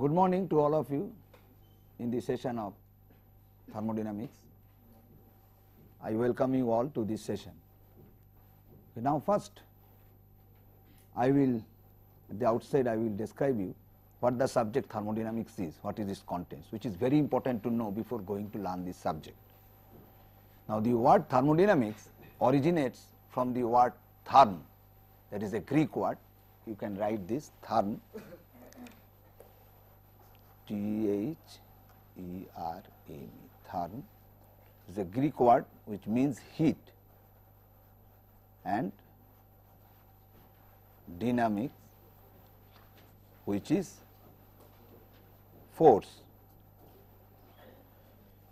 Good morning to all of you in this session of thermodynamics. I welcome you all to this session. Now first I will at the outset I will describe you what the subject thermodynamics is, what is its contents which is very important to know before going to learn this subject. Now the word thermodynamics originates from the word therm that is a Greek word you can write this therm Therme therm is a Greek word which means heat and dynamics which is force.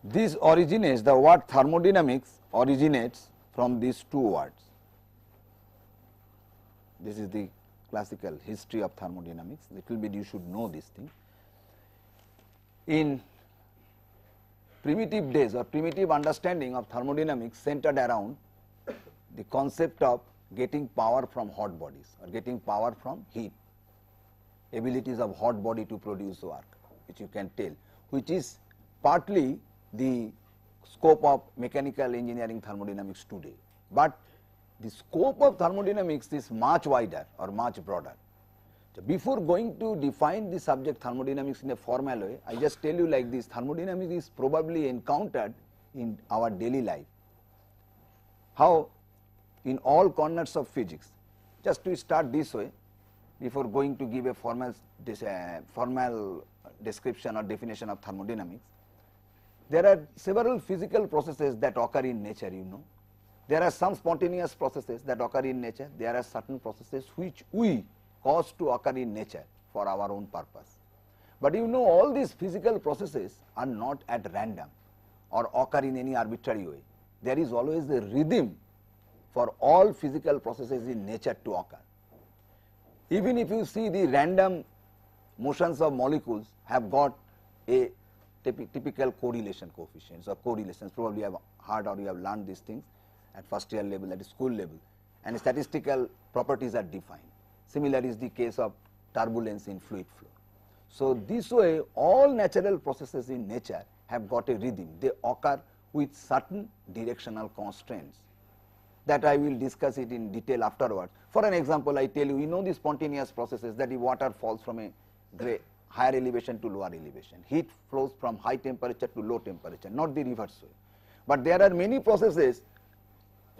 This originates the word thermodynamics originates from these two words. This is the classical history of thermodynamics little bit you should know this thing in primitive days or primitive understanding of thermodynamics centered around the concept of getting power from hot bodies or getting power from heat, abilities of hot body to produce work which you can tell which is partly the scope of mechanical engineering thermodynamics today, but the scope of thermodynamics is much wider or much broader. Before going to define the subject thermodynamics in a formal way, I just tell you like this, thermodynamics is probably encountered in our daily life. How? In all corners of physics. Just to start this way, before going to give a formal, uh, formal description or definition of thermodynamics, there are several physical processes that occur in nature, you know. There are some spontaneous processes that occur in nature. There are certain processes which we cause to occur in nature for our own purpose. But you know all these physical processes are not at random or occur in any arbitrary way. There is always a rhythm for all physical processes in nature to occur. Even if you see the random motions of molecules have got a typical correlation coefficients or correlations probably you have heard or you have learned these things at first year level at school level and statistical properties are defined. Similar is the case of turbulence in fluid flow. So, this way all natural processes in nature have got a rhythm, they occur with certain directional constraints that I will discuss it in detail afterwards. For an example, I tell you, you know the spontaneous processes that the water falls from a higher elevation to lower elevation, heat flows from high temperature to low temperature, not the reverse way. But there are many processes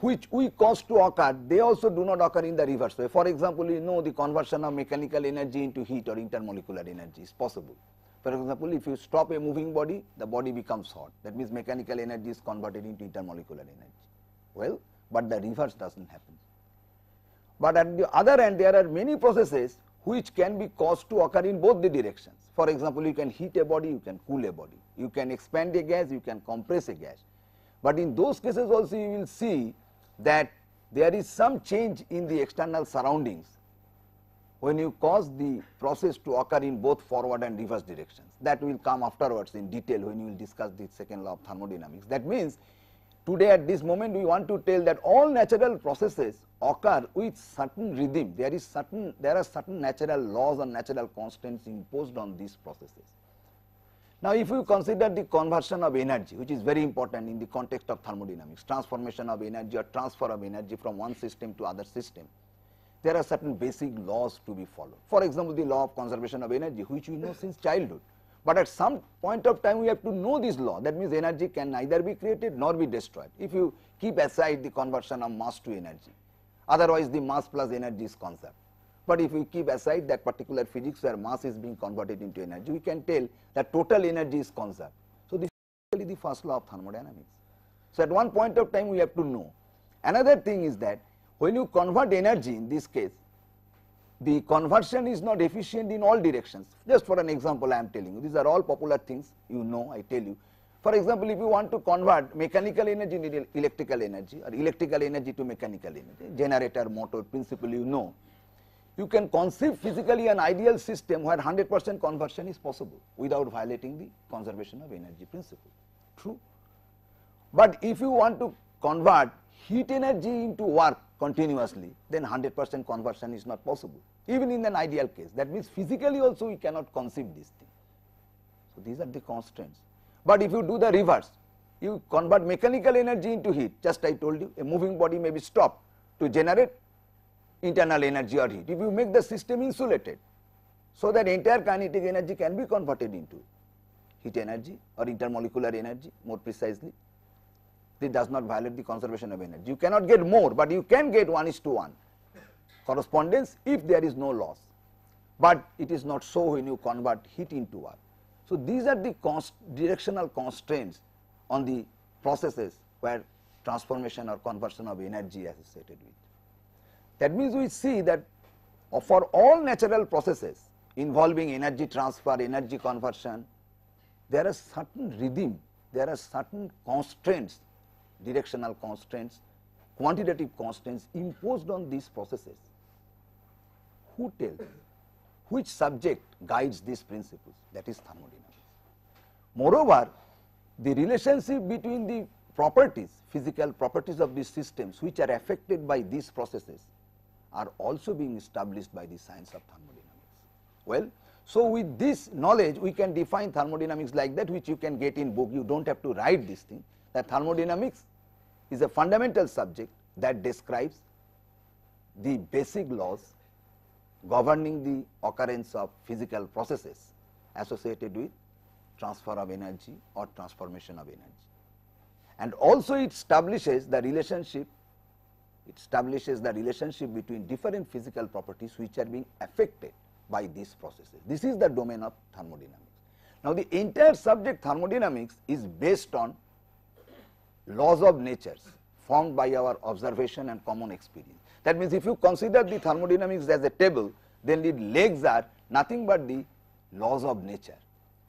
which we cause to occur, they also do not occur in the reverse way. For example, you know the conversion of mechanical energy into heat or intermolecular energy is possible. For example, if you stop a moving body, the body becomes hot. That means mechanical energy is converted into intermolecular energy. Well, but the reverse does not happen. But at the other end, there are many processes which can be caused to occur in both the directions. For example, you can heat a body, you can cool a body, you can expand a gas, you can compress a gas. But in those cases also you will see that there is some change in the external surroundings when you cause the process to occur in both forward and reverse directions. That will come afterwards in detail when you will discuss the second law of thermodynamics. That means, today at this moment we want to tell that all natural processes occur with certain rhythm. There is certain, there are certain natural laws and natural constants imposed on these processes. Now, if you consider the conversion of energy, which is very important in the context of thermodynamics, transformation of energy or transfer of energy from one system to other system, there are certain basic laws to be followed. For example, the law of conservation of energy, which we know since childhood. But at some point of time, we have to know this law. That means energy can neither be created nor be destroyed, if you keep aside the conversion of mass to energy. Otherwise, the mass plus energy is conserved. But if we keep aside that particular physics where mass is being converted into energy, we can tell that total energy is conserved. So this is the first law of thermodynamics. So at one point of time we have to know. Another thing is that when you convert energy in this case, the conversion is not efficient in all directions. Just for an example I am telling you, these are all popular things you know I tell you. For example, if you want to convert mechanical energy into electrical energy or electrical energy to mechanical energy, generator, motor principle you know. you can conceive physically an ideal system where 100% conversion is possible without violating the conservation of energy principle. True. But if you want to convert heat energy into work continuously, then 100% conversion is not possible, even in an ideal case. That means physically also we cannot conceive this thing. So, these are the constraints. But if you do the reverse, you convert mechanical energy into heat, just I told you, a moving body may be stopped to generate internal energy or heat. If you make the system insulated, so that entire kinetic energy can be converted into heat energy or intermolecular energy more precisely, this does not violate the conservation of energy. You cannot get more, but you can get 1 is to 1 correspondence if there is no loss, but it is not so when you convert heat into work. So, these are the const directional constraints on the processes where transformation or conversion of energy associated with. That means we see that for all natural processes involving energy transfer, energy conversion, there are certain rhythm, there are certain constraints, directional constraints, quantitative constraints imposed on these processes. Who tells? Which subject guides these principles? That is thermodynamics. Moreover, the relationship between the properties, physical properties of these systems which are affected by these processes are also being established by the science of thermodynamics. Well, so with this knowledge we can define thermodynamics like that which you can get in book, you do not have to write this thing that thermodynamics is a fundamental subject that describes the basic laws governing the occurrence of physical processes associated with transfer of energy or transformation of energy. And also it establishes the relationship it establishes the relationship between different physical properties which are being affected by these processes. This is the domain of thermodynamics. Now, the entire subject thermodynamics is based on laws of nature formed by our observation and common experience. That means, if you consider the thermodynamics as a table, then the legs are nothing but the laws of nature,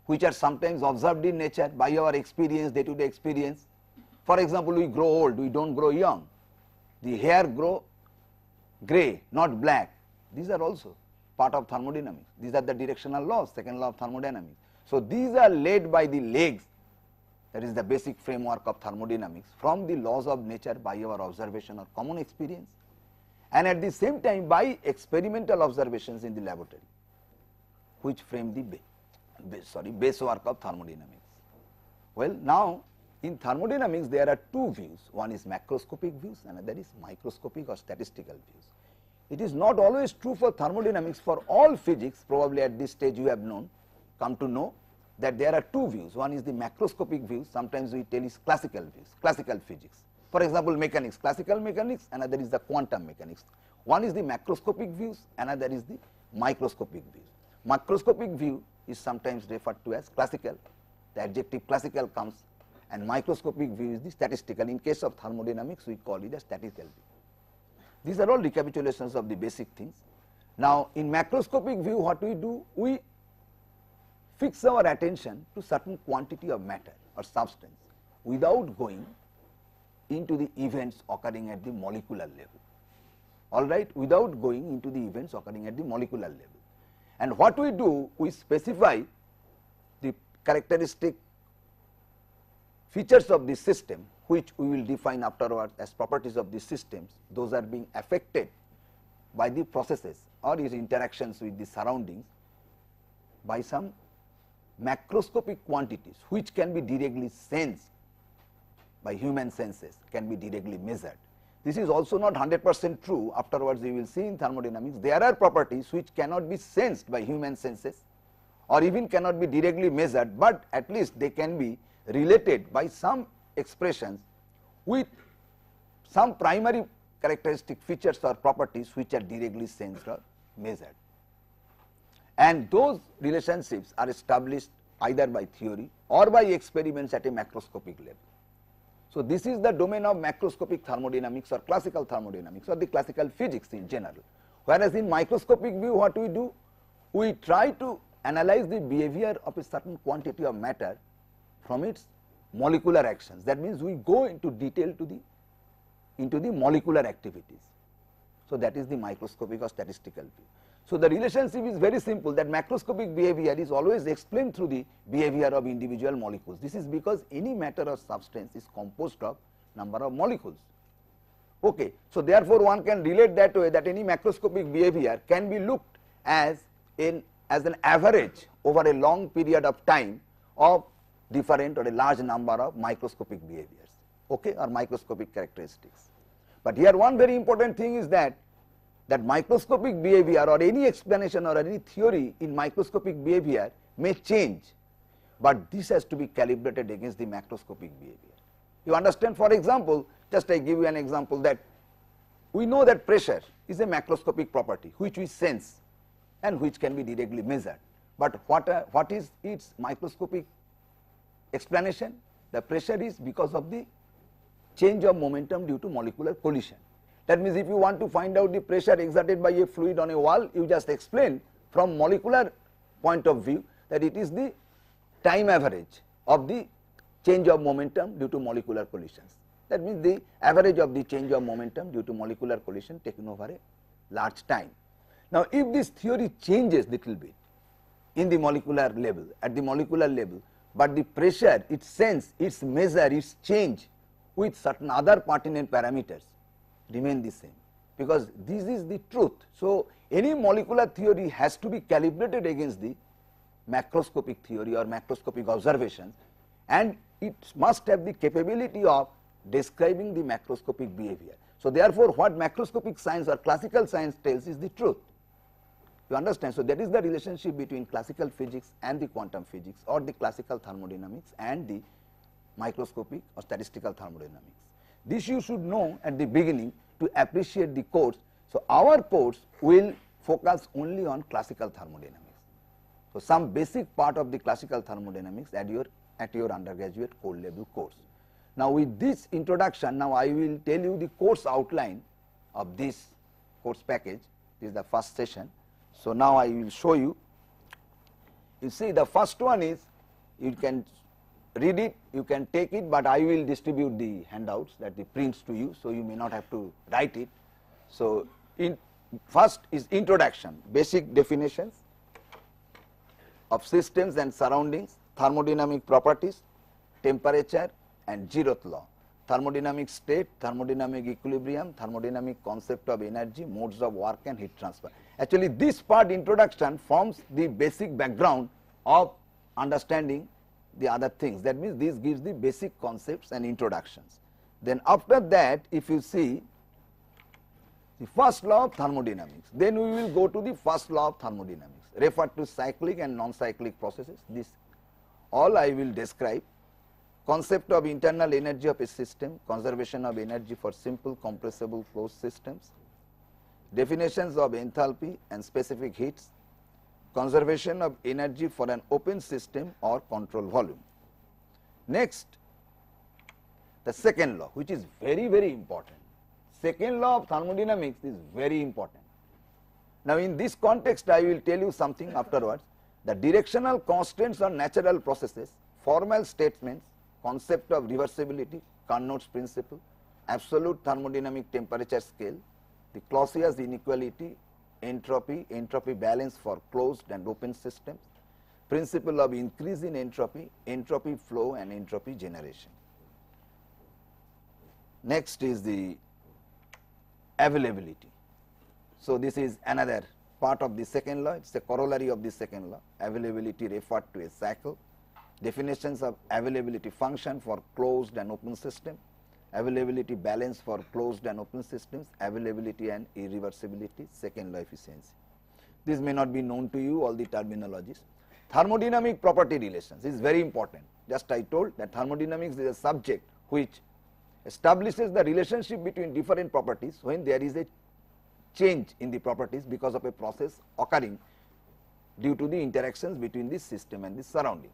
which are sometimes observed in nature by our experience, day to day experience. For example, we grow old, we do not grow young the hair grow gray not black these are also part of thermodynamics these are the directional laws second law of thermodynamics. So, these are laid by the legs that is the basic framework of thermodynamics from the laws of nature by our observation or common experience and at the same time by experimental observations in the laboratory which frame the base, sorry base work of thermodynamics. Well, now in thermodynamics, there are two views. One is macroscopic views, another is microscopic or statistical views. It is not always true for thermodynamics for all physics, probably at this stage you have known, come to know that there are two views. One is the macroscopic views, sometimes we tell is classical views, classical physics. For example, mechanics, classical mechanics, another is the quantum mechanics. One is the macroscopic views, another is the microscopic views. Macroscopic view is sometimes referred to as classical. The adjective classical comes and microscopic view is the statistical. In case of thermodynamics, we call it a statistical view. These are all recapitulations of the basic things. Now, in macroscopic view, what we do? We fix our attention to certain quantity of matter or substance without going into the events occurring at the molecular level, all right, without going into the events occurring at the molecular level. And what we do, we specify the characteristic features of this system which we will define afterwards as properties of these systems, those are being affected by the processes or its interactions with the surroundings by some macroscopic quantities which can be directly sensed by human senses, can be directly measured. This is also not 100 percent true afterwards you will see in thermodynamics there are properties which cannot be sensed by human senses or even cannot be directly measured, but at least they can be related by some expressions with some primary characteristic features or properties which are directly sensed or measured. And those relationships are established either by theory or by experiments at a macroscopic level. So, this is the domain of macroscopic thermodynamics or classical thermodynamics or the classical physics in general. Whereas, in microscopic view what we do? We try to analyze the behavior of a certain quantity of matter from its molecular actions. That means we go into detail to the into the molecular activities. So, that is the microscopic or statistical view. So, the relationship is very simple that macroscopic behavior is always explained through the behavior of individual molecules. This is because any matter or substance is composed of number of molecules. Okay. So, therefore, one can relate that way that any macroscopic behavior can be looked as in as an average over a long period of time of different or a large number of microscopic behaviors okay, or microscopic characteristics. But here one very important thing is that that microscopic behavior or any explanation or any theory in microscopic behavior may change, but this has to be calibrated against the macroscopic behavior. You understand for example, just I give you an example that we know that pressure is a macroscopic property which we sense and which can be directly measured, but what, uh, what is its microscopic explanation, the pressure is because of the change of momentum due to molecular collision. That means if you want to find out the pressure exerted by a fluid on a wall, you just explain from molecular point of view that it is the time average of the change of momentum due to molecular collisions. That means the average of the change of momentum due to molecular collision taken over a large time. Now, if this theory changes little bit in the molecular level, at the molecular level, but the pressure, its sense, its measure, its change with certain other pertinent parameters remain the same because this is the truth. So, any molecular theory has to be calibrated against the macroscopic theory or macroscopic observation, and it must have the capability of describing the macroscopic behavior. So, therefore, what macroscopic science or classical science tells is the truth you understand? So that is the relationship between classical physics and the quantum physics or the classical thermodynamics and the microscopic or statistical thermodynamics. This you should know at the beginning to appreciate the course. So our course will focus only on classical thermodynamics. So some basic part of the classical thermodynamics at your at your undergraduate college level course. Now with this introduction, now I will tell you the course outline of this course package. This is the first session. So now I will show you. You see the first one is you can read it, you can take it, but I will distribute the handouts that the prints to you, so you may not have to write it. So in first is introduction, basic definitions of systems and surroundings, thermodynamic properties, temperature and zeroth law thermodynamic state, thermodynamic equilibrium, thermodynamic concept of energy, modes of work and heat transfer. Actually, this part introduction forms the basic background of understanding the other things. That means, this gives the basic concepts and introductions. Then after that, if you see the first law of thermodynamics, then we will go to the first law of thermodynamics, Refer to cyclic and non-cyclic processes. This all I will describe concept of internal energy of a system, conservation of energy for simple compressible closed systems, definitions of enthalpy and specific heats, conservation of energy for an open system or control volume. Next, the second law which is very very important. Second law of thermodynamics is very important. Now, in this context I will tell you something afterwards. The directional constraints on natural processes, formal statements concept of reversibility, Carnot's principle, absolute thermodynamic temperature scale, the Clausius inequality, entropy, entropy balance for closed and open systems, principle of increase in entropy, entropy flow and entropy generation. Next is the availability. So, this is another part of the second law, it is a corollary of the second law, availability referred to as cycle definitions of availability function for closed and open system, availability balance for closed and open systems, availability and irreversibility, second law efficiency. This may not be known to you all the terminologies. Thermodynamic property relations is very important. Just I told that thermodynamics is a subject which establishes the relationship between different properties when there is a change in the properties because of a process occurring due to the interactions between the system and the surrounding.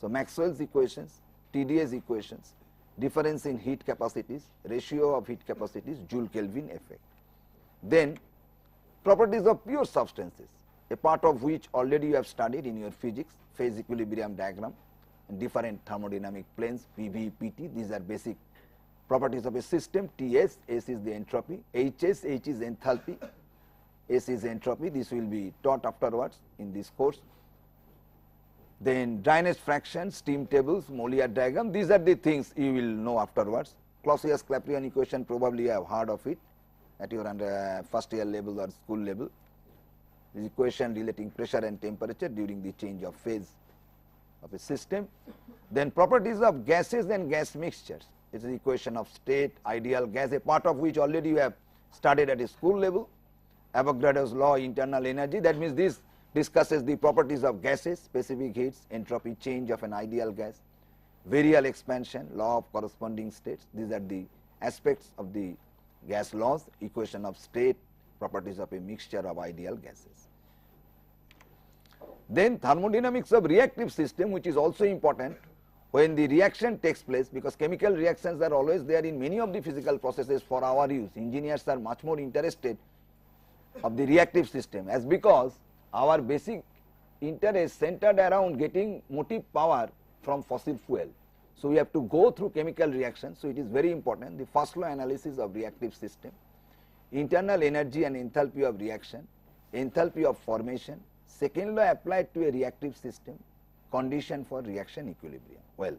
So Maxwell's equations, TDS equations, difference in heat capacities, ratio of heat capacities, Joule Kelvin effect. Then properties of pure substances, a part of which already you have studied in your physics, phase equilibrium diagram, different thermodynamic planes, PV, PT, these are basic properties of a system, Ts, S is the entropy, Hs, H is enthalpy, S is entropy, this will be taught afterwards in this course then drainage fractions, steam tables, Molière diagram, these are the things you will know afterwards. Clausius-Clapeyron equation probably you have heard of it at your under uh, first year level or school level. This equation relating pressure and temperature during the change of phase of a system. Then properties of gases and gas mixtures. It is the equation of state, ideal gas, a part of which already you have studied at a school level. Avogadro's law, internal energy. That means this discusses the properties of gases, specific heats, entropy change of an ideal gas, virial expansion, law of corresponding states. These are the aspects of the gas laws, equation of state, properties of a mixture of ideal gases. Then thermodynamics of reactive system which is also important when the reaction takes place because chemical reactions are always there in many of the physical processes for our use. Engineers are much more interested of the reactive system as because our basic interest centered around getting motive power from fossil fuel. So, we have to go through chemical reactions. So, it is very important the first law analysis of reactive system, internal energy and enthalpy of reaction, enthalpy of formation, second law applied to a reactive system, condition for reaction equilibrium. Well,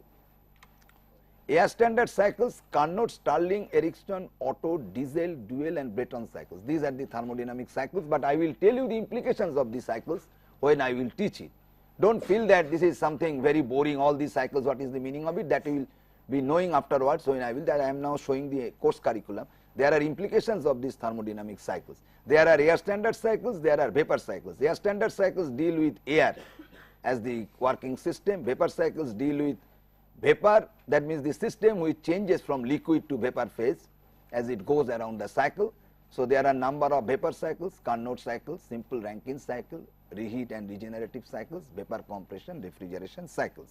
Air standard cycles, Carnot, Stirling, Ericsson, Otto, Diesel, Dual and Breton cycles. These are the thermodynamic cycles, but I will tell you the implications of these cycles when I will teach it. Do not feel that this is something very boring, all these cycles, what is the meaning of it, that you will be knowing afterwards when I will that I am now showing the course curriculum. There are implications of these thermodynamic cycles. There are air standard cycles, there are vapor cycles. Air standard cycles deal with air as the working system, vapor cycles deal with vapor that means the system which changes from liquid to vapor phase as it goes around the cycle. So, there are number of vapor cycles, Carnot cycles, simple Rankine cycle, reheat and regenerative cycles, vapor compression, refrigeration cycles.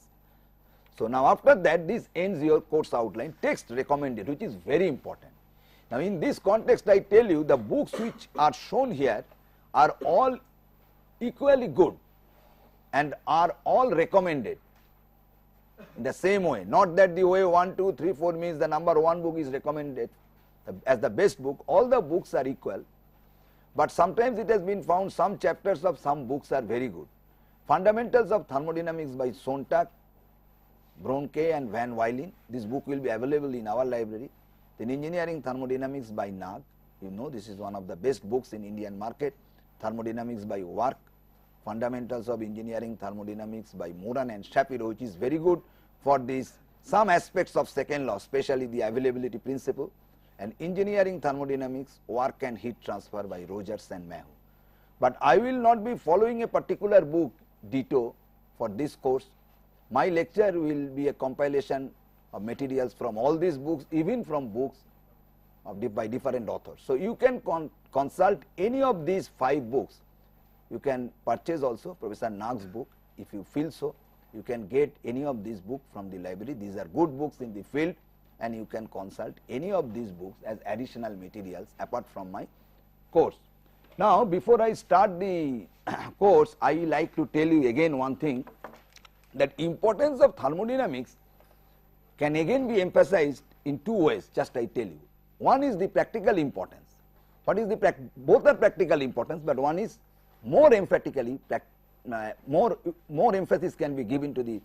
So, now after that this ends your course outline text recommended which is very important. Now, in this context I tell you the books which are shown here are all equally good and are all recommended in the same way, not that the way 1, 2, 3, 4 means the number 1 book is recommended as the best book, all the books are equal, but sometimes it has been found some chapters of some books are very good. Fundamentals of Thermodynamics by Sontag, Bronke and Van Weiling, this book will be available in our library. Then Engineering Thermodynamics by Nag, you know this is one of the best books in Indian market, Thermodynamics by Work fundamentals of engineering thermodynamics by Moran and Shapiro which is very good for these some aspects of second law especially the availability principle and engineering thermodynamics work and heat transfer by Rogers and Mahu. But I will not be following a particular book detail for this course. My lecture will be a compilation of materials from all these books even from books of by different authors. So, you can con consult any of these 5 books you can purchase also Professor Nag's book if you feel so. You can get any of these books from the library. These are good books in the field and you can consult any of these books as additional materials apart from my course. Now, before I start the course, I like to tell you again one thing that importance of thermodynamics can again be emphasized in two ways, just I tell you. One is the practical importance. What is the both are practical importance, but one is more emphatically more, more emphasis can be given to the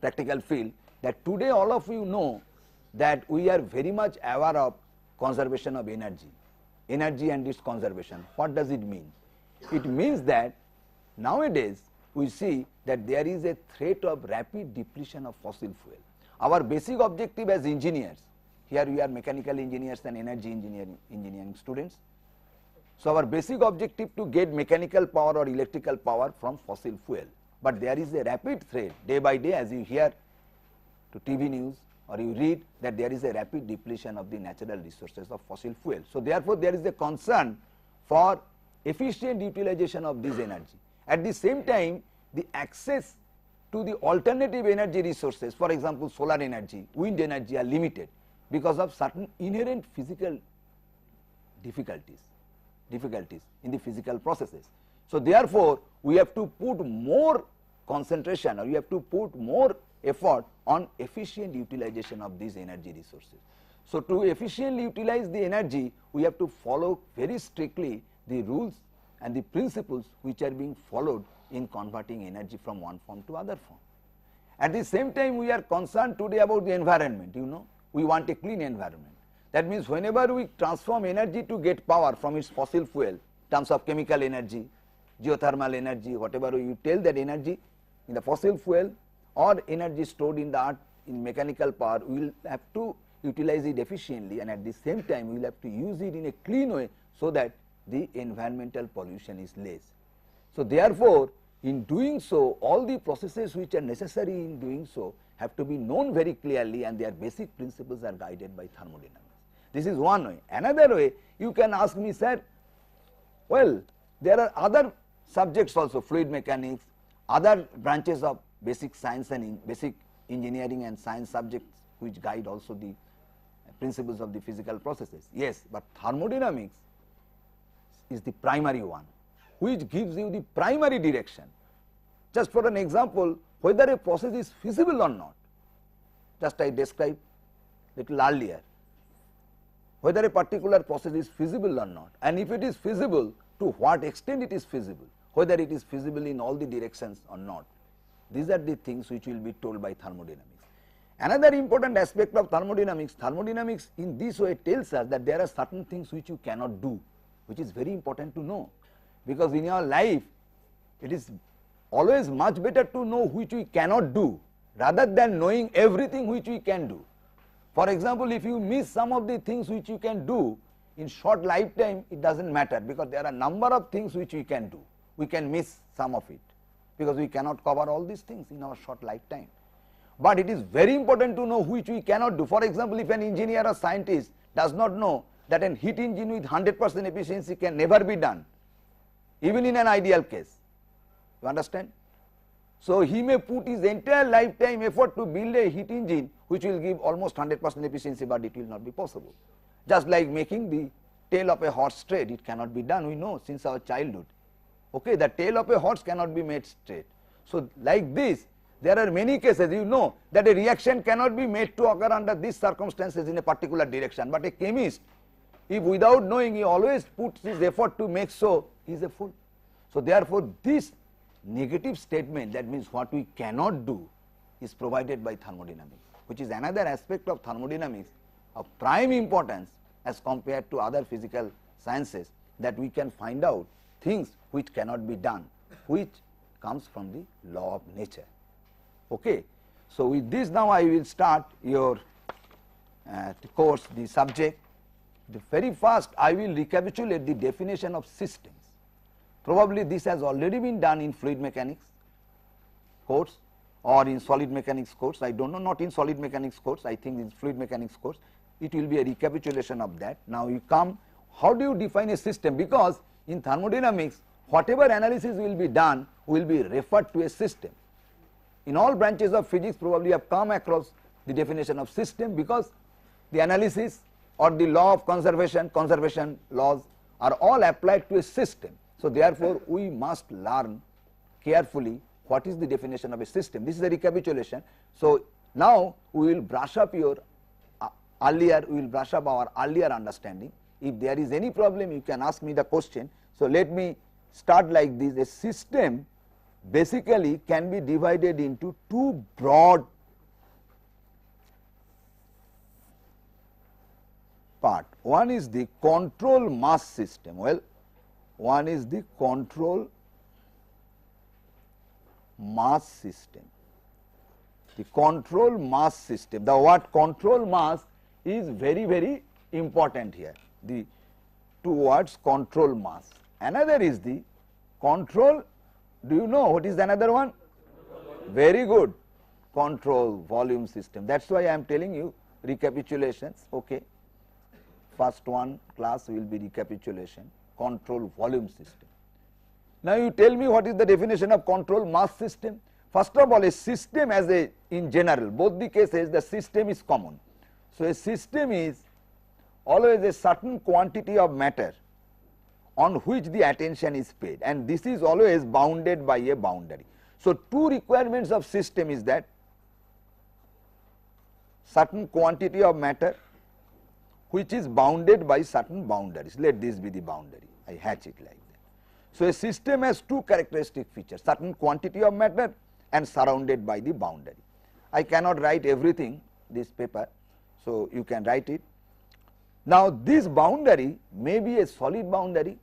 practical field that today all of you know that we are very much aware of conservation of energy, energy and its conservation. What does it mean? It means that nowadays we see that there is a threat of rapid depletion of fossil fuel. Our basic objective as engineers, here we are mechanical engineers and energy engineering, engineering students, so, our basic objective to get mechanical power or electrical power from fossil fuel, but there is a rapid threat day by day as you hear to TV news or you read that there is a rapid depletion of the natural resources of fossil fuel. So, therefore, there is a concern for efficient utilization of this energy. At the same time, the access to the alternative energy resources, for example, solar energy, wind energy are limited because of certain inherent physical difficulties difficulties in the physical processes. So, therefore, we have to put more concentration or you have to put more effort on efficient utilization of these energy resources. So, to efficiently utilize the energy, we have to follow very strictly the rules and the principles which are being followed in converting energy from one form to other form. At the same time, we are concerned today about the environment, you know, we want a clean environment. That means whenever we transform energy to get power from its fossil fuel, terms of chemical energy, geothermal energy, whatever you tell that energy in the fossil fuel or energy stored in the earth in mechanical power, we will have to utilize it efficiently and at the same time we will have to use it in a clean way so that the environmental pollution is less. So, therefore, in doing so all the processes which are necessary in doing so have to be known very clearly and their basic principles are guided by thermodynamics. This is one way. Another way, you can ask me, sir, well, there are other subjects also, fluid mechanics, other branches of basic science and basic engineering and science subjects, which guide also the principles of the physical processes. Yes, but thermodynamics is the primary one, which gives you the primary direction. Just for an example, whether a process is feasible or not, just I described little earlier whether a particular process is feasible or not and if it is feasible to what extent it is feasible, whether it is feasible in all the directions or not. These are the things which will be told by thermodynamics. Another important aspect of thermodynamics, thermodynamics in this way tells us that there are certain things which you cannot do, which is very important to know because in your life it is always much better to know which we cannot do rather than knowing everything which we can do. For example, if you miss some of the things which you can do in short lifetime, it does not matter because there are a number of things which we can do. We can miss some of it because we cannot cover all these things in our short lifetime. But it is very important to know which we cannot do. For example, if an engineer or scientist does not know that an heat engine with 100 percent efficiency can never be done, even in an ideal case. You understand? So, he may put his entire lifetime effort to build a heat engine which will give almost 100 percent efficiency, but it will not be possible. Just like making the tail of a horse straight, it cannot be done, we know since our childhood. Okay, the tail of a horse cannot be made straight. So, like this, there are many cases you know that a reaction cannot be made to occur under these circumstances in a particular direction, but a chemist if without knowing he always puts his effort to make so, he is a fool. So, therefore, this negative statement that means what we cannot do is provided by thermodynamics which is another aspect of thermodynamics of prime importance as compared to other physical sciences that we can find out things which cannot be done which comes from the law of nature. Okay. So, with this now I will start your uh, course the subject. The very first I will recapitulate the definition of system. Probably this has already been done in fluid mechanics course or in solid mechanics course, I do not know, not in solid mechanics course, I think in fluid mechanics course, it will be a recapitulation of that. Now, you come, how do you define a system? Because in thermodynamics, whatever analysis will be done will be referred to a system. In all branches of physics, probably you have come across the definition of system because the analysis or the law of conservation, conservation laws are all applied to a system. So, therefore, we must learn carefully what is the definition of a system. This is a recapitulation. So, now we will brush up your uh, earlier, we will brush up our earlier understanding. If there is any problem, you can ask me the question. So, let me start like this. A system basically can be divided into two broad part. One is the control mass system. Well, one is the control mass system. The control mass system, the what? control mass is very, very important here. The two words control mass. Another is the control, do you know what is another one? Very good, control volume system. That is why I am telling you recapitulations. Okay. First one class will be recapitulation control volume system. Now you tell me what is the definition of control mass system. First of all a system as a in general both the cases the system is common. So a system is always a certain quantity of matter on which the attention is paid and this is always bounded by a boundary. So two requirements of system is that certain quantity of matter which is bounded by certain boundaries let this be the boundary I hatch it like that. So, a system has two characteristic features certain quantity of matter and surrounded by the boundary. I cannot write everything this paper. So, you can write it. Now, this boundary may be a solid boundary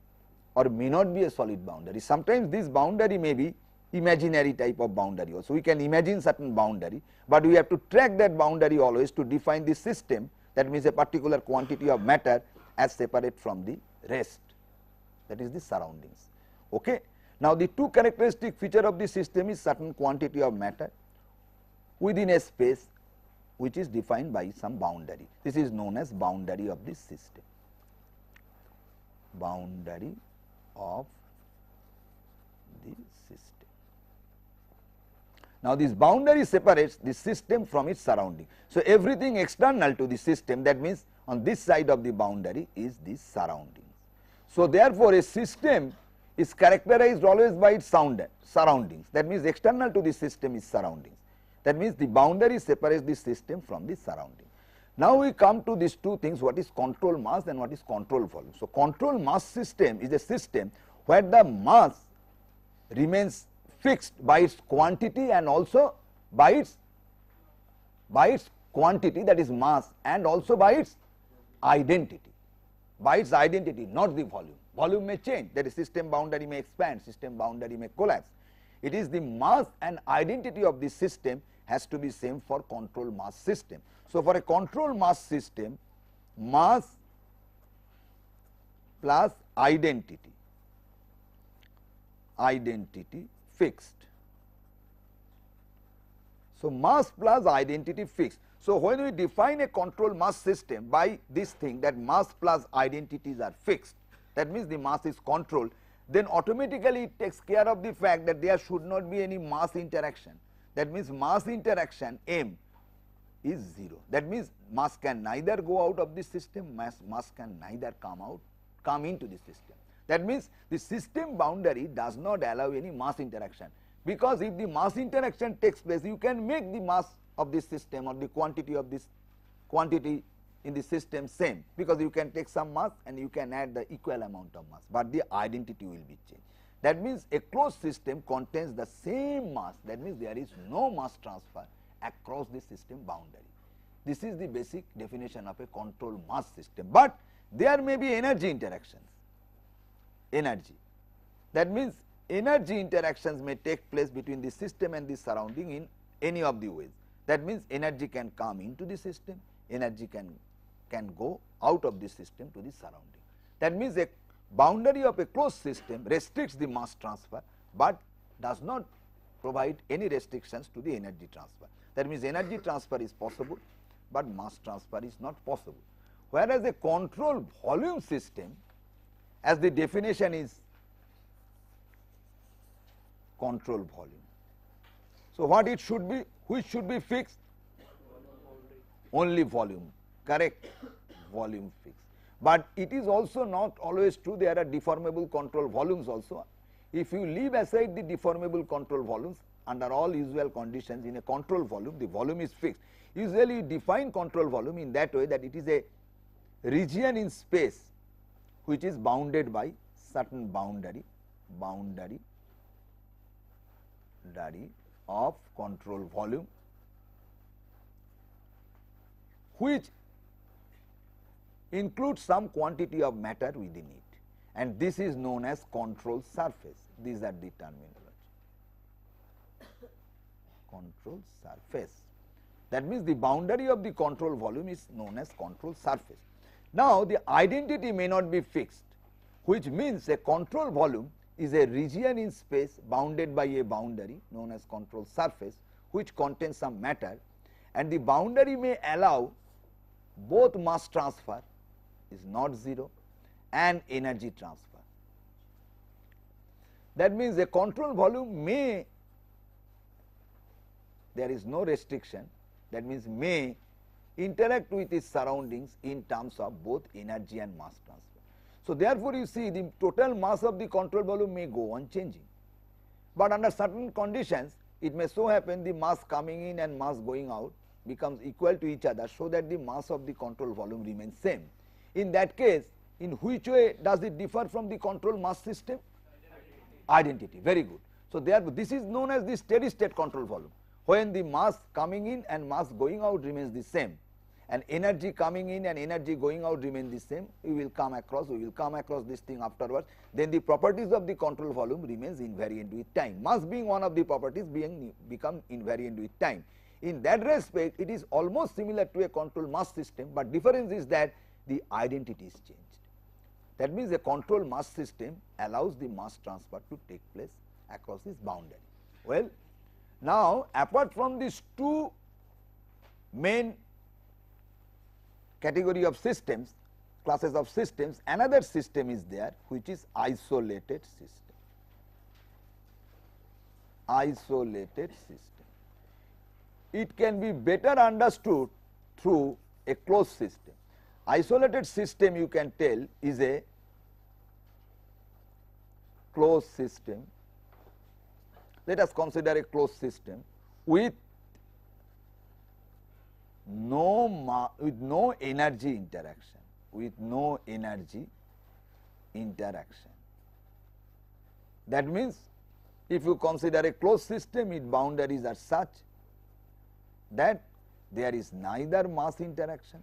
or may not be a solid boundary. Sometimes this boundary may be imaginary type of boundary also. We can imagine certain boundary, but we have to track that boundary always to define the system that means a particular quantity of matter as separate from the rest that is the surroundings. Okay? Now, the two characteristic feature of the system is certain quantity of matter within a space which is defined by some boundary. This is known as boundary of the system, boundary of the system. Now, this boundary separates the system from its surrounding. So, everything external to the system that means on this side of the boundary is the surrounding. So, therefore, a system is characterized always by its sound surroundings that means external to the system is surroundings that means the boundary separates the system from the surrounding. Now, we come to these two things what is control mass and what is control volume. So, control mass system is a system where the mass remains fixed by its quantity and also by its by its quantity that is mass and also by its identity by its identity not the volume. Volume may change that is system boundary may expand, system boundary may collapse. It is the mass and identity of the system has to be same for control mass system. So, for a control mass system mass plus identity, identity fixed. So, mass plus identity fixed. So, when we define a control mass system by this thing that mass plus identities are fixed, that means the mass is controlled, then automatically it takes care of the fact that there should not be any mass interaction. That means mass interaction m is 0. That means mass can neither go out of the system, mass, mass can neither come out, come into the system. That means the system boundary does not allow any mass interaction because if the mass interaction takes place, you can make the mass of this system or the quantity of this quantity in the system same because you can take some mass and you can add the equal amount of mass, but the identity will be changed. That means a closed system contains the same mass that means there is no mass transfer across the system boundary. This is the basic definition of a controlled mass system, but there may be energy interactions, energy. That means energy interactions may take place between the system and the surrounding in any of the ways. That means energy can come into the system, energy can, can go out of the system to the surrounding. That means a boundary of a closed system restricts the mass transfer, but does not provide any restrictions to the energy transfer. That means energy transfer is possible, but mass transfer is not possible. Whereas a control volume system as the definition is control volume. So, what it should be? which should be fixed? Only volume, correct, volume fixed. But it is also not always true, there are deformable control volumes also. If you leave aside the deformable control volumes, under all usual conditions in a control volume, the volume is fixed. Usually you define control volume in that way that it is a region in space which is bounded by certain boundary, boundary, boundary of control volume which includes some quantity of matter within it and this is known as control surface. These are the terminology. control surface. That means, the boundary of the control volume is known as control surface. Now, the identity may not be fixed, which means a control volume is a region in space bounded by a boundary known as control surface which contains some matter and the boundary may allow both mass transfer is not 0 and energy transfer. That means, a control volume may there is no restriction that means may interact with its surroundings in terms of both energy and mass transfer. So therefore you see the total mass of the control volume may go on changing, but under certain conditions it may so happen the mass coming in and mass going out becomes equal to each other so that the mass of the control volume remains same. In that case in which way does it differ from the control mass system? Identity, Identity. very good. So therefore this is known as the steady state control volume when the mass coming in and mass going out remains the same and energy coming in and energy going out remain the same we will come across we will come across this thing afterwards then the properties of the control volume remains invariant with time mass being one of the properties being become invariant with time in that respect it is almost similar to a control mass system but difference is that the identity is changed that means a control mass system allows the mass transfer to take place across this boundary well now apart from these two main category of systems, classes of systems, another system is there which is isolated system, isolated system. It can be better understood through a closed system. Isolated system you can tell is a closed system. Let us consider a closed system with no with no energy interaction with no energy interaction that means if you consider a closed system its boundaries are such that there is neither mass interaction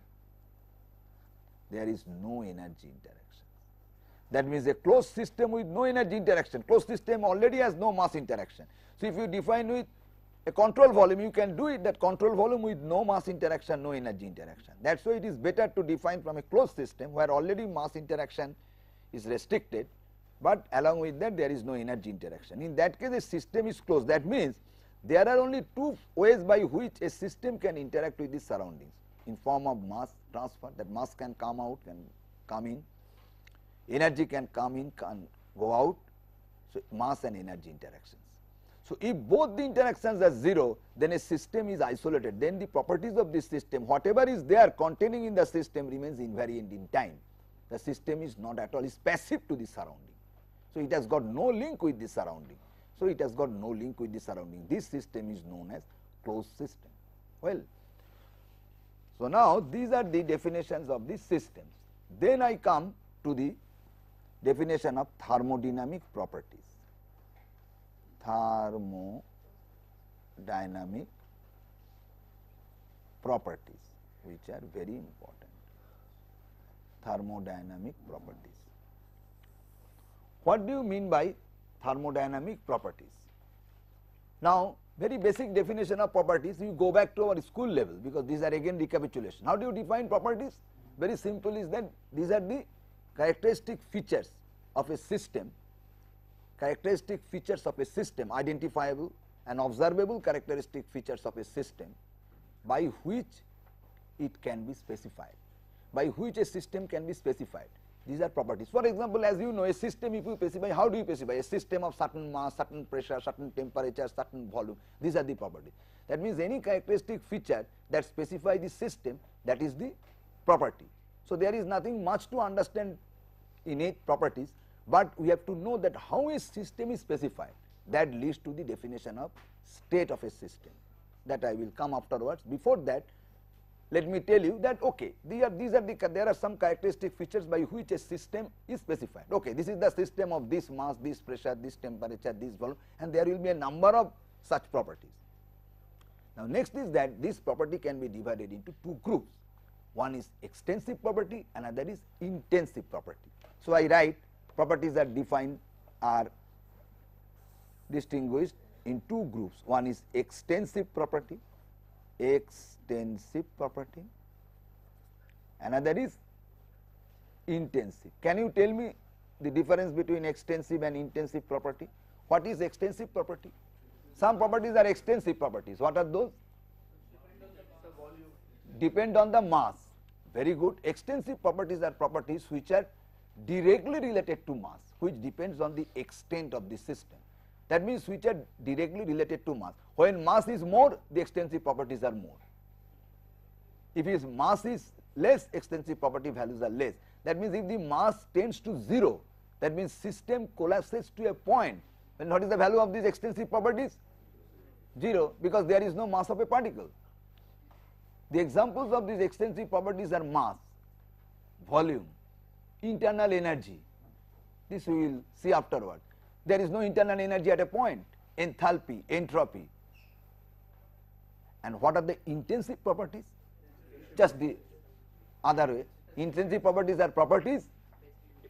there is no energy interaction that means a closed system with no energy interaction closed system already has no mass interaction so if you define with a control volume you can do it that control volume with no mass interaction no energy interaction that is why it is better to define from a closed system where already mass interaction is restricted but along with that there is no energy interaction in that case the system is closed that means there are only two ways by which a system can interact with the surroundings in form of mass transfer that mass can come out can come in energy can come in can go out so mass and energy interaction so, if both the interactions are 0, then a system is isolated, then the properties of this system, whatever is there containing in the system remains invariant in time. The system is not at all, is passive to the surrounding. So, it has got no link with the surrounding. So, it has got no link with the surrounding. This system is known as closed system. Well, so now these are the definitions of the systems. Then I come to the definition of thermodynamic properties. thermodynamic properties which are very important thermodynamic properties. What do you mean by thermodynamic properties? Now, very basic definition of properties you go back to our school level because these are again recapitulation. How do you define properties? Very simple is that these are the characteristic features of a system characteristic features of a system, identifiable and observable characteristic features of a system by which it can be specified, by which a system can be specified. These are properties. For example, as you know, a system if you specify, how do you specify? A system of certain mass, certain pressure, certain temperature, certain volume, these are the properties. That means any characteristic feature that specify the system, that is the property. So, there is nothing much to understand innate properties, But we have to know that how a system is specified that leads to the definition of state of a system that I will come afterwards. Before that, let me tell you that okay, these are these are the there are some characteristic features by which a system is specified. Okay, this is the system of this mass, this pressure, this temperature, this volume, and there will be a number of such properties. Now, next is that this property can be divided into two groups. One is extensive property, another is intensive property. So, I write properties that define are distinguished in two groups. One is extensive property, extensive property, another is intensive. Can you tell me the difference between extensive and intensive property? What is extensive property? Some properties are extensive properties. What are those? Depend on the mass. Very good. Extensive properties are properties which are directly related to mass which depends on the extent of the system. That means which are directly related to mass. When mass is more, the extensive properties are more. If its mass is less, extensive property values are less. That means if the mass tends to 0, that means system collapses to a point, then what is the value of these extensive properties? 0, because there is no mass of a particle. The examples of these extensive properties are mass, volume, internal energy. This we will see afterward. There is no internal energy at a point, enthalpy, entropy. And what are the intensive properties? Just the other way. Intensive properties are properties.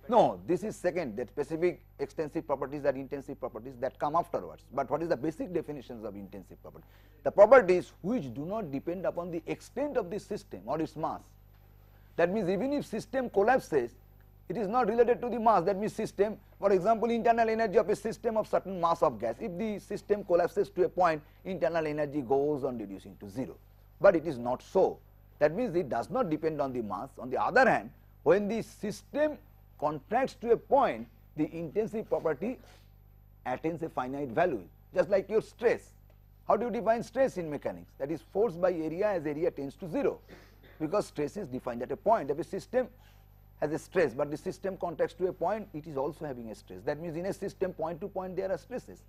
No, this is second, that specific extensive properties are intensive properties that come afterwards. But what is the basic definitions of intensive property? The properties which do not depend upon the extent of the system or its mass. That means even if system collapses, it is not related to the mass, that means system, for example, internal energy of a system of certain mass of gas. If the system collapses to a point, internal energy goes on reducing to 0, but it is not so. That means it does not depend on the mass. On the other hand, when the system contracts to a point, the intensive property attains a finite value, just like your stress. How do you define stress in mechanics? That is force by area as area tends to 0, because stress is defined at a point of a system has a stress, but the system contacts to a point, it is also having a stress. That means in a system point to point there are stresses.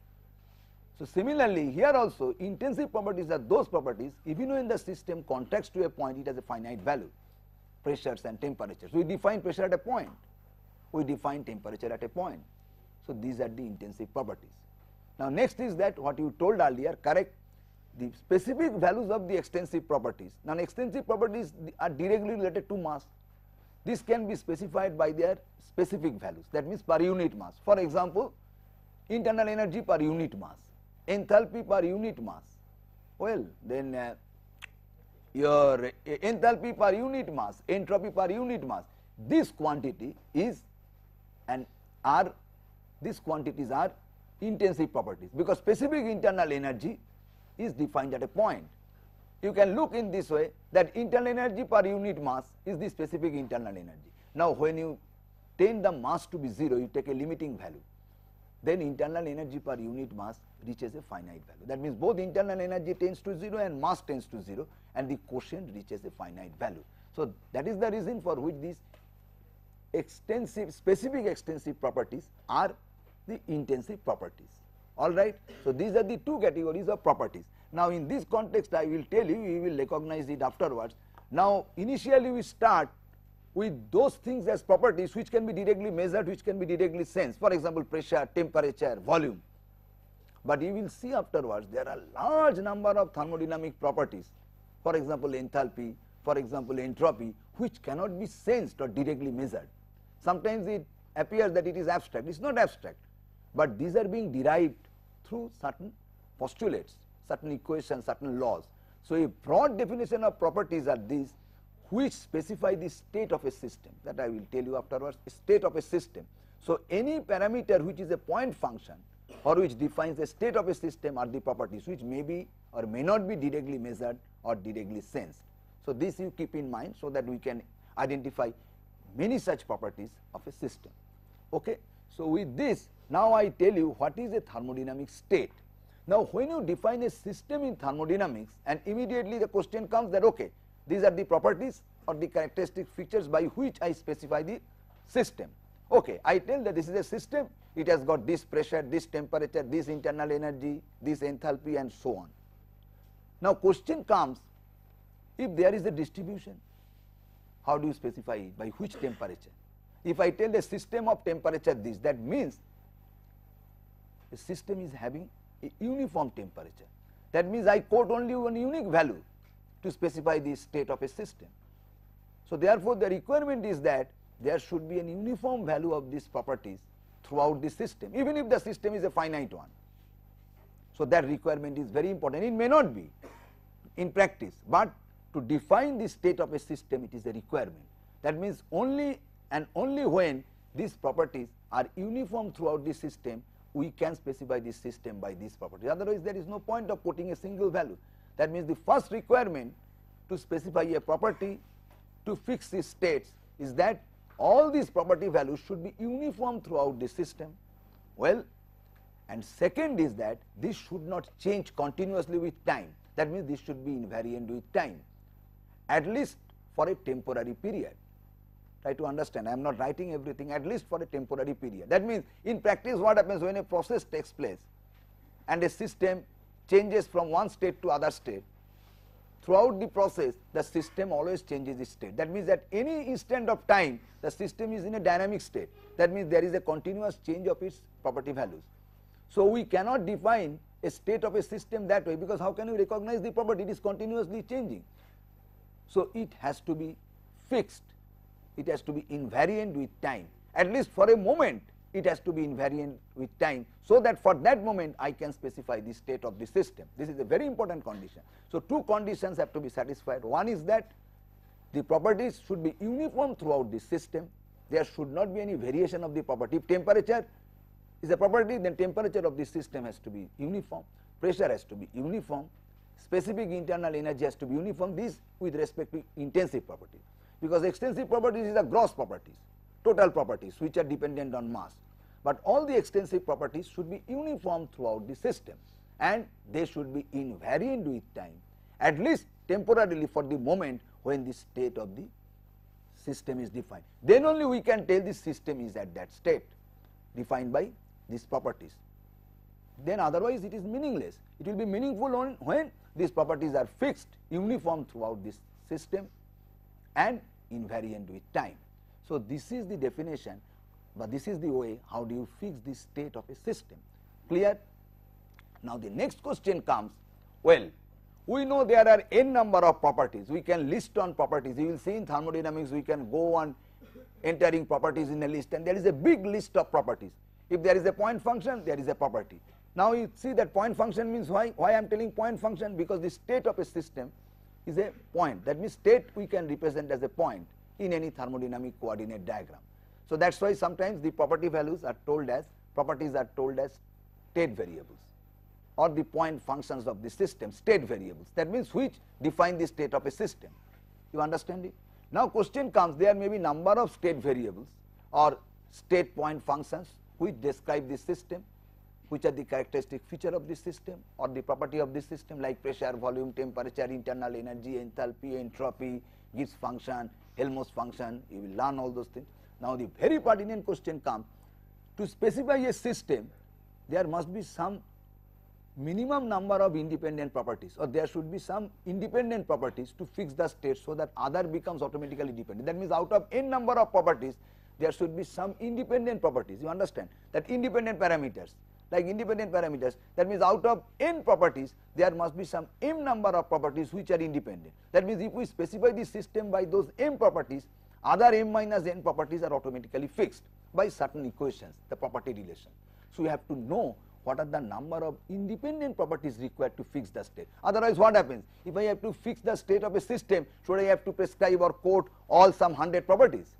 So similarly, here also intensive properties are those properties even when the system contacts to a point it has a finite value, pressures and temperatures. We define pressure at a point, we define temperature at a point. So these are the intensive properties. Now next is that what you told earlier correct the specific values of the extensive properties. Now extensive properties are directly related to mass this can be specified by their specific values that means per unit mass. For example, internal energy per unit mass, enthalpy per unit mass. Well, then uh, your enthalpy per unit mass, entropy per unit mass, this quantity is and are these quantities are intensive properties because specific internal energy is defined at a point you can look in this way that internal energy per unit mass is the specific internal energy. Now, when you tend the mass to be 0, you take a limiting value, then internal energy per unit mass reaches a finite value. That means, both internal energy tends to 0 and mass tends to 0 and the quotient reaches a finite value. So, that is the reason for which these extensive specific extensive properties are the intensive properties all right so these are the two categories of properties now, in this context I will tell you, you will recognize it afterwards. Now, initially we start with those things as properties which can be directly measured, which can be directly sensed. For example, pressure, temperature, volume. But you will see afterwards there are large number of thermodynamic properties. For example, enthalpy, for example, entropy which cannot be sensed or directly measured. Sometimes it appears that it is abstract, it is not abstract, but these are being derived through certain postulates certain equations, certain laws. So, a broad definition of properties are these which specify the state of a system that I will tell you afterwards state of a system. So, any parameter which is a point function or which defines the state of a system are the properties which may be or may not be directly measured or directly sensed. So, this you keep in mind so that we can identify many such properties of a system. Okay? So, with this now I tell you what is a thermodynamic state. Now, when you define a system in thermodynamics and immediately the question comes that okay, these are the properties or the characteristic features by which I specify the system. Okay, I tell that this is a system, it has got this pressure, this temperature, this internal energy, this enthalpy and so on. Now, question comes if there is a distribution, how do you specify it, by which temperature? If I tell the system of temperature this, that means the system is having uniform temperature. That means I quote only one unique value to specify the state of a system. So, therefore, the requirement is that there should be an uniform value of these properties throughout the system, even if the system is a finite one. So, that requirement is very important. It may not be in practice, but to define the state of a system, it is a requirement. That means only and only when these properties are uniform throughout the system, we can specify this system by this property. Otherwise, there is no point of putting a single value. That means the first requirement to specify a property to fix the states is that all these property values should be uniform throughout the system. Well, and second is that this should not change continuously with time. That means this should be invariant with time, at least for a temporary period try to understand. I am not writing everything at least for a temporary period. That means, in practice what happens when a process takes place and a system changes from one state to other state. Throughout the process, the system always changes its state. That means that any instant of time, the system is in a dynamic state. That means there is a continuous change of its property values. So, we cannot define a state of a system that way because how can you recognize the property? It is continuously changing. So, it has to be fixed it has to be invariant with time at least for a moment it has to be invariant with time. So, that for that moment I can specify the state of the system. This is a very important condition. So, two conditions have to be satisfied. One is that the properties should be uniform throughout the system. There should not be any variation of the property. If temperature is a property, then temperature of the system has to be uniform, pressure has to be uniform, specific internal energy has to be uniform, this with respect to intensive property because extensive properties is the gross properties, total properties which are dependent on mass. But all the extensive properties should be uniform throughout the system and they should be invariant with time at least temporarily for the moment when the state of the system is defined. Then only we can tell the system is at that state defined by these properties. Then otherwise it is meaningless. It will be meaningful when these properties are fixed uniform throughout this system and invariant with time. So, this is the definition but this is the way how do you fix the state of a system clear. Now, the next question comes well we know there are n number of properties we can list on properties you will see in thermodynamics we can go on entering properties in a list and there is a big list of properties if there is a point function there is a property now you see that point function means why why i'm telling point function because the state of a system is a point that means state we can represent as a point in any thermodynamic coordinate diagram. So, that is why sometimes the property values are told as properties are told as state variables or the point functions of the system state variables that means which define the state of a system you understand it. Now, question comes there may be number of state variables or state point functions which describe the system which are the characteristic feature of this system or the property of this system like pressure, volume, temperature, internal energy, enthalpy, entropy, Gibbs function, Helmholtz function, you will learn all those things. Now, the very pertinent question comes to specify a system there must be some minimum number of independent properties or there should be some independent properties to fix the state so that other becomes automatically dependent. That means, out of n number of properties there should be some independent properties you understand that independent parameters like independent parameters that means out of n properties there must be some m number of properties which are independent that means if we specify the system by those m properties other m minus n properties are automatically fixed by certain equations the property relation. So, we have to know what are the number of independent properties required to fix the state. Otherwise, what happens? If I have to fix the state of a system, should I have to prescribe or quote all some 100 properties?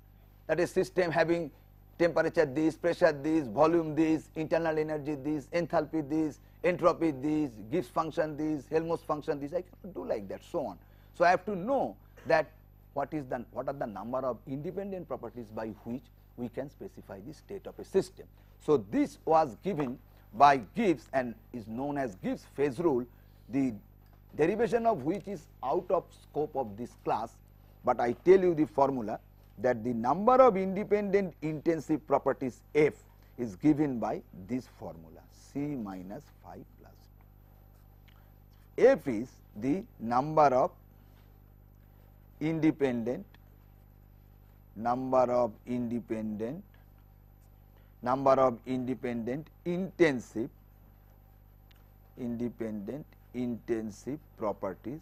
That is system having temperature this, pressure this, volume this, internal energy this, enthalpy this, entropy this, Gibbs function this, Helmholtz function this, I cannot do like that, so on. So, I have to know that what is the, what are the number of independent properties by which we can specify the state of a system. So, this was given by Gibbs and is known as Gibbs phase rule, the derivation of which is out of scope of this class, but I tell you the formula that the number of independent intensive properties f is given by this formula c minus 5 plus 2. f is the number of independent number of independent number of independent intensive independent intensive properties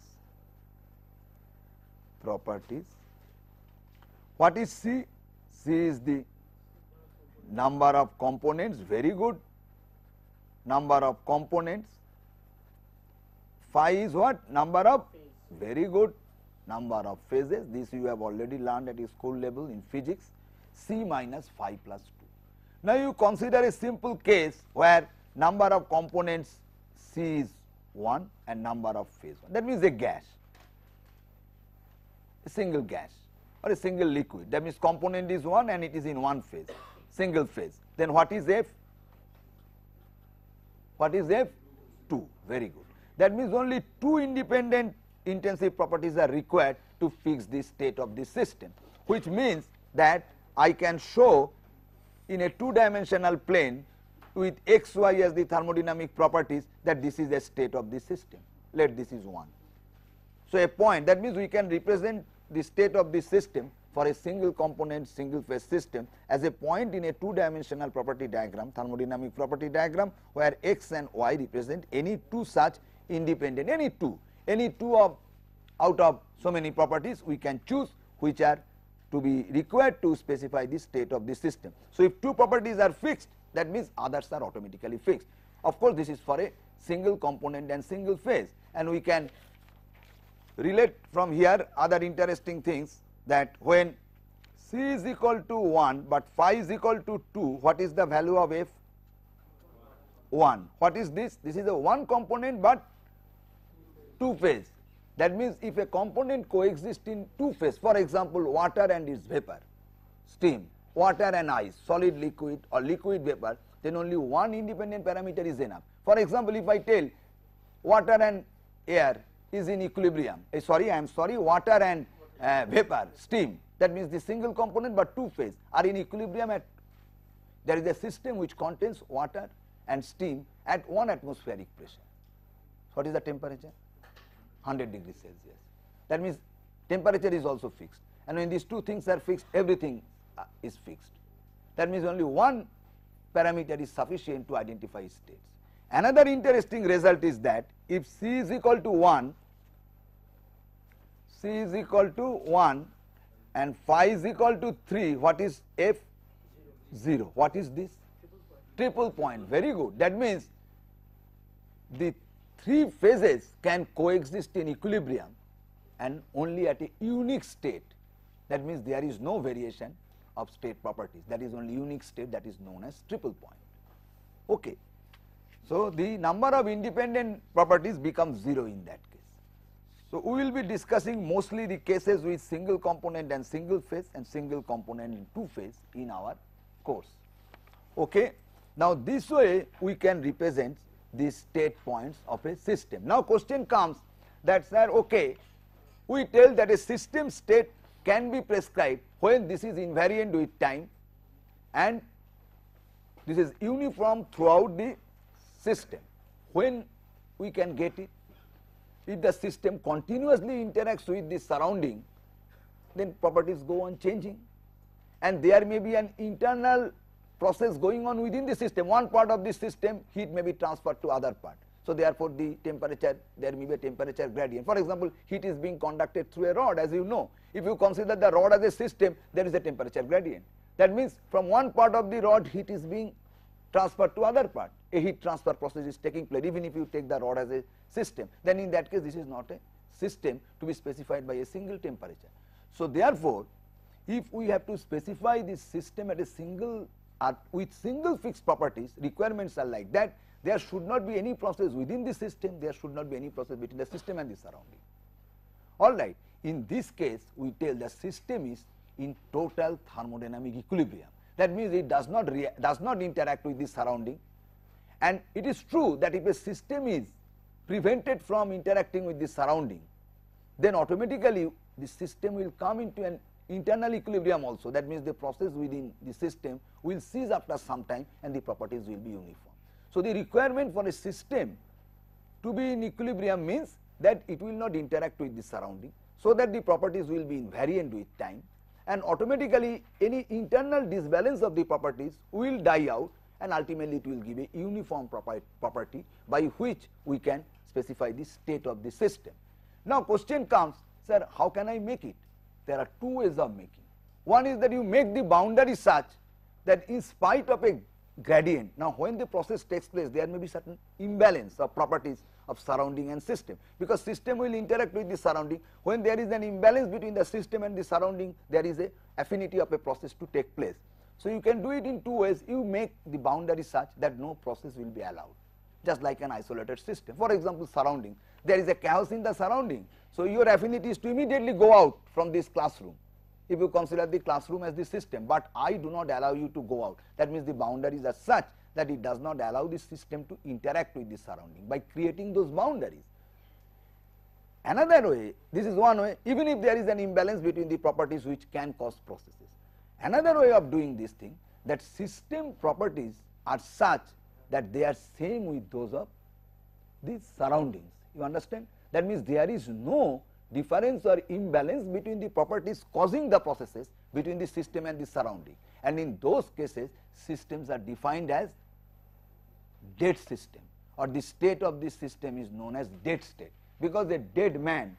properties what is C? C is the number of components, very good. Number of components. Phi is what? Number of, very good. Number of phases, this you have already learned at school level in physics, C minus phi plus 2. Now, you consider a simple case where number of components C is 1 and number of phase 1, that means a gas, a single gas or a single liquid. That means component is 1 and it is in one phase, single phase. Then what is F? What is F? 2. Very good. That means only two independent intensive properties are required to fix the state of the system, which means that I can show in a two dimensional plane with x y as the thermodynamic properties that this is a state of the system let this is 1. So, a point that means we can represent the state of the system for a single component single phase system as a point in a two dimensional property diagram thermodynamic property diagram where x and y represent any two such independent any two any two of out of so many properties we can choose which are to be required to specify the state of the system. So, if two properties are fixed that means others are automatically fixed. Of course, this is for a single component and single phase and we can relate from here other interesting things that when c is equal to 1, but phi is equal to 2, what is the value of f? 1. What is this? This is a one component, but two phase. That means, if a component coexists in two phase, for example, water and its vapor, steam, water and ice, solid liquid or liquid vapor, then only one independent parameter is enough. For example, if I tell water and air is in equilibrium. Uh, sorry, I am sorry, water and uh, vapor, steam. That means the single component but two phase are in equilibrium at there is a system which contains water and steam at one atmospheric pressure. What is the temperature? 100 degrees Celsius. That means temperature is also fixed and when these two things are fixed everything uh, is fixed. That means only one parameter is sufficient to identify states. Another interesting result is that if C is equal to 1 c is equal to 1 and phi is equal to 3, what is f 0? What is this? Triple point, very good. That means the three phases can coexist in equilibrium and only at a unique state. That means there is no variation of state properties. That is only unique state that is known as triple point. Okay. So, the number of independent properties becomes 0 in that case. So, we will be discussing mostly the cases with single component and single phase and single component in two phase in our course. Okay. Now, this way we can represent the state points of a system. Now, question comes that sir, okay, we tell that a system state can be prescribed when this is invariant with time and this is uniform throughout the system. When we can get it? If the system continuously interacts with the surrounding, then properties go on changing and there may be an internal process going on within the system. One part of the system heat may be transferred to other part. So, therefore, the temperature there may be a temperature gradient. For example, heat is being conducted through a rod as you know. If you consider the rod as a system, there is a temperature gradient. That means, from one part of the rod heat is being transferred to other part a heat transfer process is taking place even if you take the rod as a system then in that case this is not a system to be specified by a single temperature. So, therefore, if we have to specify this system at a single with single fixed properties requirements are like that there should not be any process within the system there should not be any process between the system and the surrounding. All right in this case we tell the system is in total thermodynamic equilibrium that means it does not does not interact with the surrounding and it is true that if a system is prevented from interacting with the surrounding, then automatically the system will come into an internal equilibrium also that means the process within the system will cease after some time and the properties will be uniform. So, the requirement for a system to be in equilibrium means that it will not interact with the surrounding. So, that the properties will be invariant with time and automatically any internal disbalance of the properties will die out and ultimately it will give a uniform property by which we can specify the state of the system. Now question comes, sir, how can I make it? There are two ways of making. One is that you make the boundary such that in spite of a gradient, now when the process takes place, there may be certain imbalance of properties of surrounding and system, because system will interact with the surrounding. When there is an imbalance between the system and the surrounding, there is a affinity of a process to take place. So you can do it in two ways, you make the boundary such that no process will be allowed, just like an isolated system. For example, surrounding, there is a chaos in the surrounding. So your affinity is to immediately go out from this classroom, if you consider the classroom as the system, but I do not allow you to go out. That means the boundaries are such that it does not allow the system to interact with the surrounding by creating those boundaries. Another way, this is one way, even if there is an imbalance between the properties which can cause processes. Another way of doing this thing that system properties are such that they are same with those of the surroundings. You understand? That means there is no difference or imbalance between the properties causing the processes between the system and the surrounding. And in those cases, systems are defined as dead system or the state of the system is known as dead state because a dead man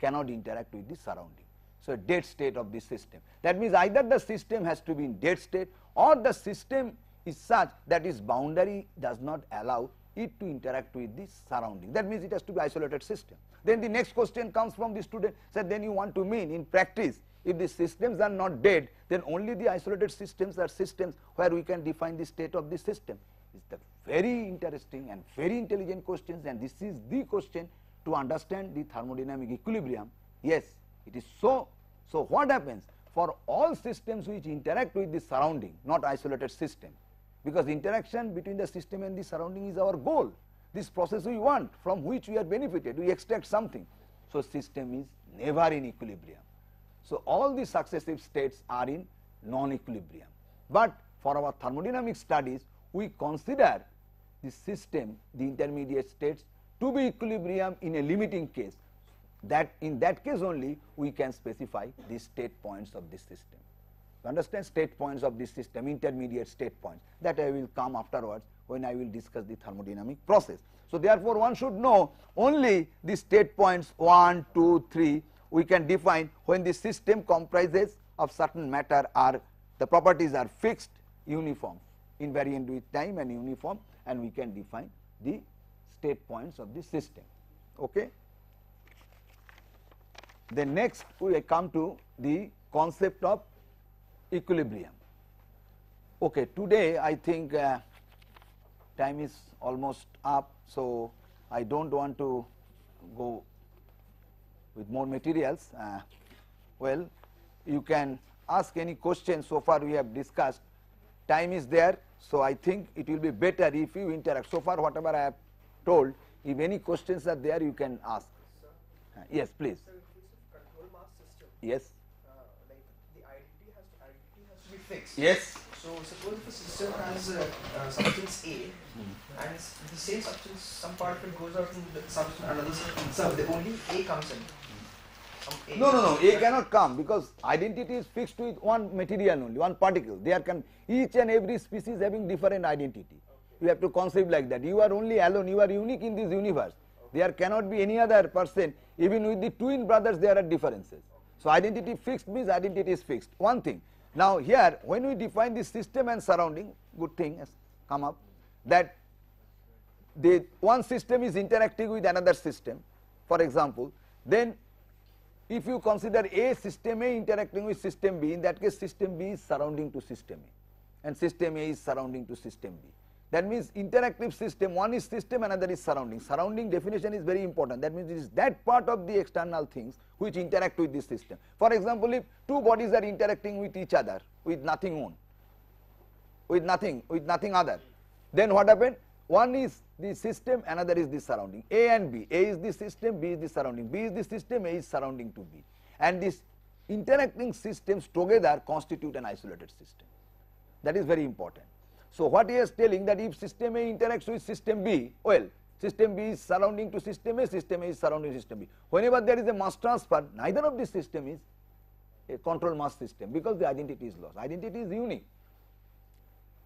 cannot interact with the surrounding. So, dead state of the system. That means either the system has to be in dead state or the system is such that its boundary does not allow it to interact with the surrounding. That means it has to be isolated system. Then the next question comes from the student, Said then you want to mean in practice if the systems are not dead, then only the isolated systems are systems where we can define the state of the system. It's the very interesting and very intelligent questions and this is the question to understand the thermodynamic equilibrium. Yes, it is so. So, what happens? For all systems which interact with the surrounding, not isolated system, because the interaction between the system and the surrounding is our goal. This process we want, from which we are benefited, we extract something. So, system is never in equilibrium. So, all the successive states are in non-equilibrium. But for our thermodynamic studies, we consider the system, the intermediate states to be equilibrium in a limiting case that in that case only we can specify the state points of this system. You understand state points of this system, intermediate state points that I will come afterwards when I will discuss the thermodynamic process. So, therefore, one should know only the state points 1, 2, 3 we can define when the system comprises of certain matter are the properties are fixed uniform invariant with time and uniform and we can define the state points of the system. Okay. Then next we come to the concept of equilibrium. Okay, today I think uh, time is almost up, so I do not want to go with more materials. Uh, well, you can ask any questions. so far we have discussed, time is there. So, I think it will be better if you interact. So far whatever I have told, if any questions are there you can ask. Uh, yes, please. Yes. Uh, like the identity has, to, identity has to be fixed. Yes. So suppose if a system has a, uh, substance A, mm. and the same substance, some part of it goes out and the substance another substance. So the only A comes in. A no, no, no. A cannot come because identity is fixed with one material only, one particle. There can each and every species having different identity. Okay. You have to conceive like that. You are only alone. You are unique in this universe. Okay. There cannot be any other person. Even with the twin brothers, there are differences. So identity fixed means identity is fixed, one thing. Now here when we define the system and surrounding, good thing has come up that the one system is interacting with another system for example, then if you consider A system A interacting with system B, in that case system B is surrounding to system A and system A is surrounding to system B. That means interactive system, one is system, another is surrounding. Surrounding definition is very important. That means it is that part of the external things which interact with this system. For example, if two bodies are interacting with each other, with nothing on, with nothing, with nothing other, then what happened? One is the system, another is the surrounding. A and B. A is the system, B is the surrounding. B is the system, A is surrounding to B. And these interacting systems together constitute an isolated system. That is very important. So, what he is telling that if system A interacts with system B, well system B is surrounding to system A, system A is surrounding system B. Whenever there is a mass transfer, neither of these system is a control mass system because the identity is lost, identity is unique.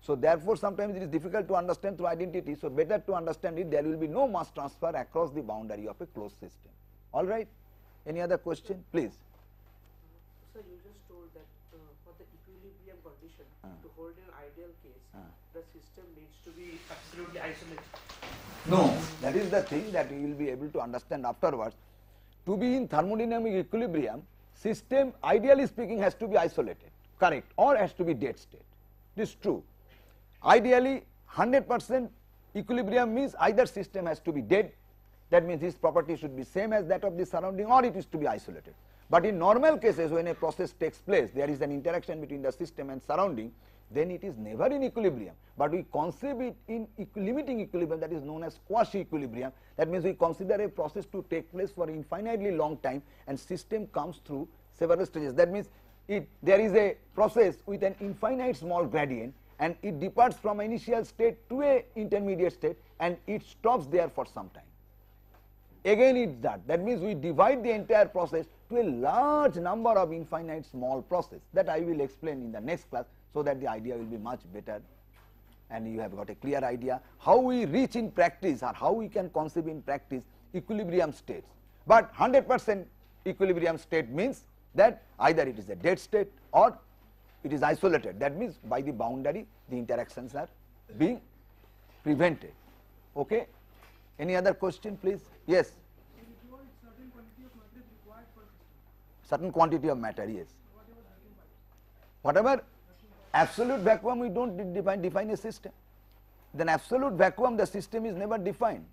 So, therefore, sometimes it is difficult to understand through identity. So, better to understand it there will be no mass transfer across the boundary of a closed system. All right. Any other question? Please. Sir, you just told that uh, for the equilibrium condition uh. to hold the system needs to be absolutely isolated. No, that is the thing that you will be able to understand afterwards. To be in thermodynamic equilibrium, system ideally speaking has to be isolated, correct or has to be dead state. This is true. Ideally 100 percent equilibrium means either system has to be dead that means this property should be same as that of the surrounding or it is to be isolated. But in normal cases when a process takes place there is an interaction between the system and surrounding then it is never in equilibrium, but we conceive it in limiting equilibrium that is known as quasi equilibrium. That means we consider a process to take place for infinitely long time and system comes through several stages. That means it there is a process with an infinite small gradient and it departs from initial state to a intermediate state and it stops there for some time. Again it is that, that means we divide the entire process to a large number of infinite small process that I will explain in the next class so that the idea will be much better and you have got a clear idea how we reach in practice or how we can conceive in practice equilibrium states. But 100 percent equilibrium state means that either it is a dead state or it is isolated that means by the boundary the interactions are being prevented. Okay. Any other question please? Yes. Certain quantity of matter, yes. Whatever absolute vacuum we do not define, define a system. Then absolute vacuum the system is never defined.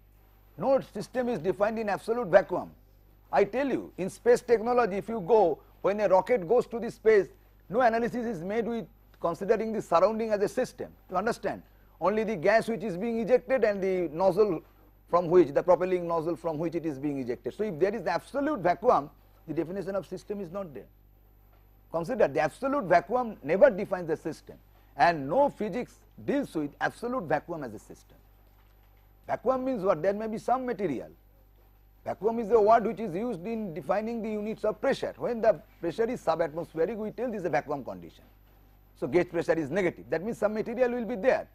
No system is defined in absolute vacuum. I tell you in space technology if you go when a rocket goes to the space no analysis is made with considering the surrounding as a system to understand only the gas which is being ejected and the nozzle from which the propelling nozzle from which it is being ejected. So, if there is absolute vacuum the definition of system is not there. Consider the absolute vacuum never defines a system and no physics deals with absolute vacuum as a system. Vacuum means what? There may be some material. Vacuum is a word which is used in defining the units of pressure. When the pressure is subatmospheric, we tell this is a vacuum condition. So, gauge pressure is negative. That means some material will be there.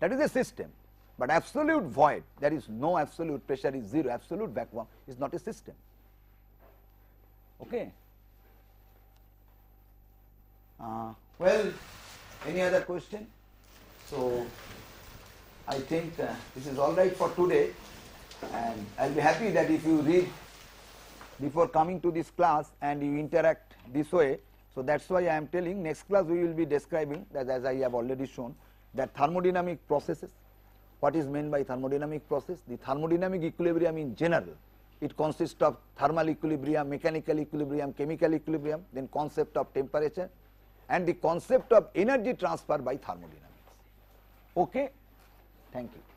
That is a system. But absolute void, there is no absolute pressure is 0, absolute vacuum is not a system. Okay. Uh, well, any other question? So, I think uh, this is all right for today, and I'll be happy that if you read before coming to this class and you interact this way. So, that is why I am telling next class we will be describing that as I have already shown that thermodynamic processes, what is meant by thermodynamic process, the thermodynamic equilibrium in general, it consists of thermal equilibrium, mechanical equilibrium, chemical equilibrium, then concept of temperature, and the concept of energy transfer by thermodynamics. Okay, thank you.